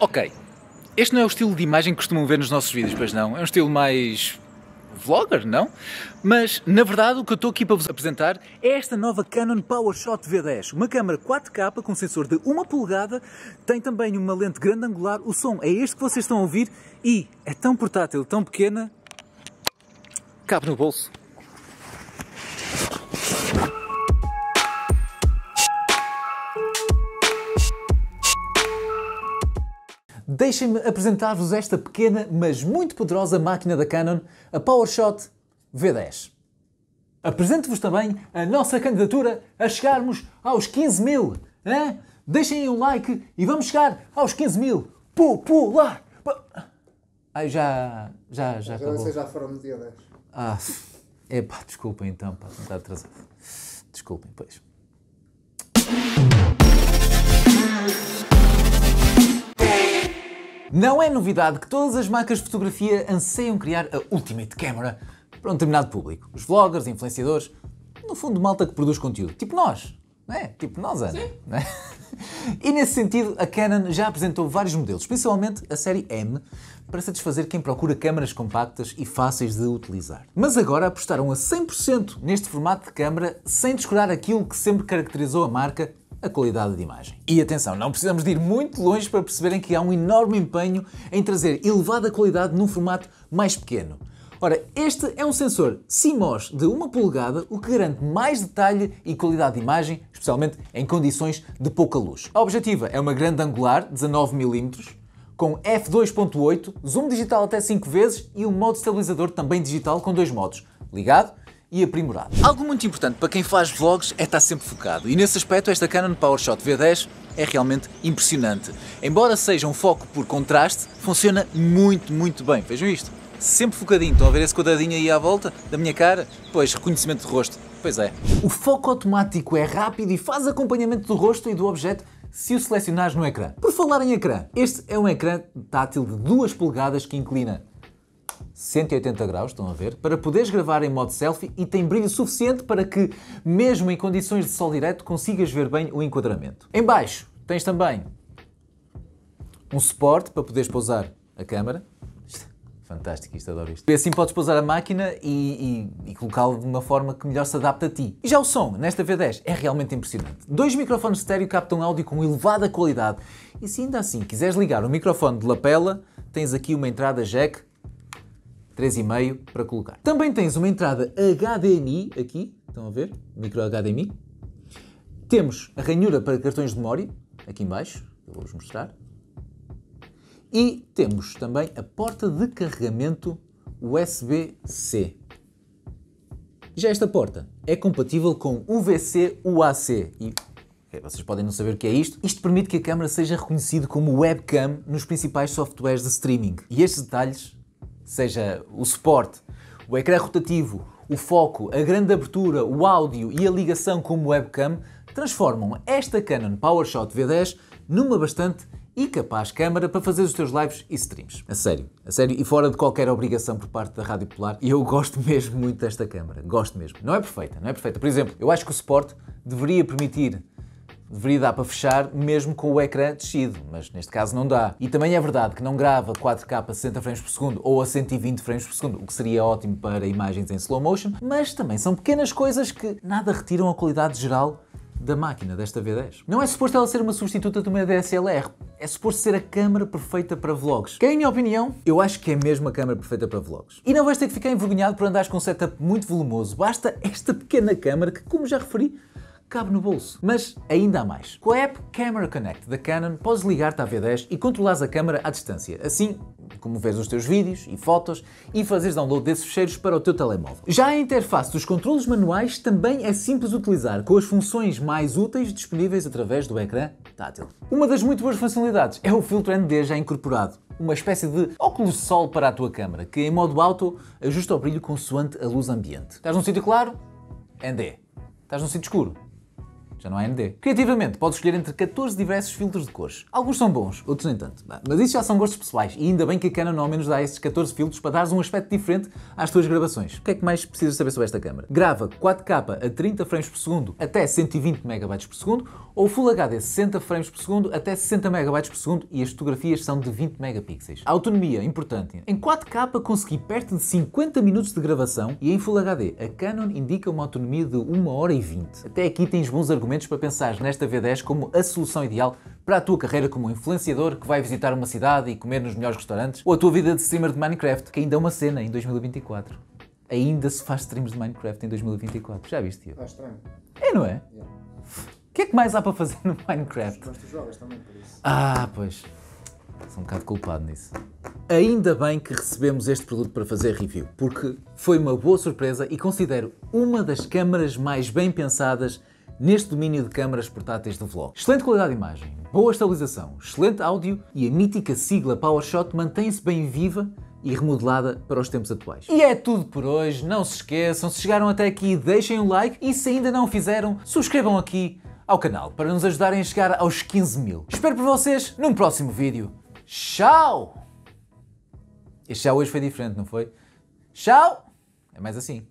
Ok, este não é o estilo de imagem que costumam ver nos nossos vídeos, pois não? É um estilo mais vlogger, não? Mas, na verdade, o que eu estou aqui para vos apresentar é esta nova Canon PowerShot V10. Uma câmera 4K com sensor de 1 polegada, tem também uma lente grande angular, o som é este que vocês estão a ouvir e é tão portátil, tão pequena, cabe no bolso. Deixem-me apresentar-vos esta pequena, mas muito poderosa máquina da Canon, a PowerShot V10. Apresento-vos também a nossa candidatura a chegarmos aos 15 mil. Hein? Deixem um like e vamos chegar aos 15 mil. lá! Ai, já. Já, já. Já, vocês já foram no dia 10. Ah, é pá, desculpem então, pá, tentar atrasado. Desculpem, pois. Não é novidade que todas as marcas de fotografia anseiam criar a Ultimate Camera para um determinado público. Os vloggers, influenciadores, no fundo malta que produz conteúdo, tipo nós, não é? Tipo nós, Ana. Sim. é? E nesse sentido, a Canon já apresentou vários modelos, principalmente a série M, para satisfazer quem procura câmaras compactas e fáceis de utilizar. Mas agora apostaram a 100% neste formato de câmara, sem descurar aquilo que sempre caracterizou a marca, a qualidade de imagem. E atenção, não precisamos de ir muito longe para perceberem que há um enorme empenho em trazer elevada qualidade num formato mais pequeno. Ora, este é um sensor CMOS de 1 polegada, o que garante mais detalhe e qualidade de imagem, especialmente em condições de pouca luz. A objetiva é uma grande angular, 19mm, com f2.8, zoom digital até 5 vezes e um modo estabilizador também digital com dois modos, ligado e aprimorado. Algo muito importante para quem faz vlogs é estar sempre focado e nesse aspecto esta Canon PowerShot V10 é realmente impressionante. Embora seja um foco por contraste, funciona muito, muito bem. Vejam isto. Sempre focadinho. Estão a ver esse quadradinho aí à volta da minha cara? Pois, reconhecimento de rosto. Pois é. O foco automático é rápido e faz acompanhamento do rosto e do objeto se o selecionares no ecrã. Por falar em ecrã, este é um ecrã tátil de 2 polegadas que inclina 180 graus, estão a ver, para poderes gravar em modo selfie e tem brilho suficiente para que, mesmo em condições de sol direto, consigas ver bem o enquadramento. Em baixo tens também um suporte para poderes pousar a câmera. É fantástico, isto adoro isto. E assim podes pousar a máquina e, e, e colocá-la de uma forma que melhor se adapte a ti. E já o som, nesta V10, é realmente impressionante. Dois microfones estéreo captam áudio com elevada qualidade. E se ainda assim quiseres ligar o microfone de lapela, tens aqui uma entrada jack 3,5 para colocar. Também tens uma entrada HDMI aqui, estão a ver? Micro HDMI. Temos a ranhura para cartões de memória, aqui embaixo, eu vou-vos mostrar. E temos também a porta de carregamento USB-C. Já esta porta é compatível com UVC UAC e vocês podem não saber o que é isto. Isto permite que a câmera seja reconhecida como webcam nos principais softwares de streaming. E estes detalhes seja o suporte, o ecrã rotativo, o foco, a grande abertura, o áudio e a ligação como webcam, transformam esta Canon PowerShot V10 numa bastante e capaz câmara para fazer os teus lives e streams. A sério, a sério e fora de qualquer obrigação por parte da Rádio Polar, eu gosto mesmo muito desta câmara, gosto mesmo. Não é perfeita, não é perfeita. Por exemplo, eu acho que o suporte deveria permitir Deveria dar para fechar mesmo com o ecrã descido, mas neste caso não dá. E também é verdade que não grava 4K a 60 frames por segundo ou a 120 frames por segundo, o que seria ótimo para imagens em slow motion, mas também são pequenas coisas que nada retiram a qualidade geral da máquina, desta V10. Não é suposto ela ser uma substituta de uma DSLR, é suposto ser a câmera perfeita para vlogs. Que, em minha opinião, eu acho que é mesmo a câmera perfeita para vlogs. E não vais ter que ficar envergonhado por andares com um setup muito volumoso, basta esta pequena câmera que, como já referi, cabe no bolso. Mas ainda há mais. Com a app Camera Connect da Canon, podes ligar-te à V10 e controlares a câmera à distância. Assim, como vês os teus vídeos e fotos e fazeres download desses fecheiros para o teu telemóvel. Já a interface dos controles manuais também é simples de utilizar, com as funções mais úteis disponíveis através do ecrã tátil. Uma das muito boas funcionalidades é o filtro ND já incorporado, uma espécie de óculos sol para a tua câmera, que em modo auto ajusta o brilho consoante a luz ambiente. Estás num sítio claro? ND. Estás num sítio escuro? já não é AMD. Criativamente, podes escolher entre 14 diversos filtros de cores. Alguns são bons, outros nem tanto. Mas isso já são gostos pessoais e ainda bem que a Canon ao menos dá esses 14 filtros para dares um aspecto diferente às tuas gravações. O que é que mais precisas saber sobre esta câmera? Grava 4K a 30 frames por segundo até 120 MB por segundo ou Full HD 60 frames por segundo até 60 MB por segundo e as fotografias são de 20 megapixels. autonomia, importante. Em 4K consegui perto de 50 minutos de gravação e em Full HD a Canon indica uma autonomia de 1 hora e 20. Até aqui tens bons argumentos argumentos para pensar nesta V10 como a solução ideal para a tua carreira como influenciador que vai visitar uma cidade e comer nos melhores restaurantes, ou a tua vida de streamer de Minecraft, que ainda é uma cena em 2024. Ainda se faz streams de Minecraft em 2024. Já viste, tio? É tá estranho. É, não é? O que é que mais há para fazer no Minecraft? Mas tu jogas também, por isso. Ah, pois. Sou um bocado culpado nisso. Ainda bem que recebemos este produto para fazer review, porque foi uma boa surpresa e considero uma das câmaras mais bem pensadas neste domínio de câmaras portáteis do vlog. Excelente qualidade de imagem, boa estabilização, excelente áudio e a mítica sigla PowerShot mantém-se bem viva e remodelada para os tempos atuais. E é tudo por hoje, não se esqueçam, se chegaram até aqui deixem um like e se ainda não o fizeram, subscrevam aqui ao canal para nos ajudarem a chegar aos 15 mil. Espero por vocês num próximo vídeo. Tchau! Este já hoje foi diferente, não foi? Tchau! É mais assim.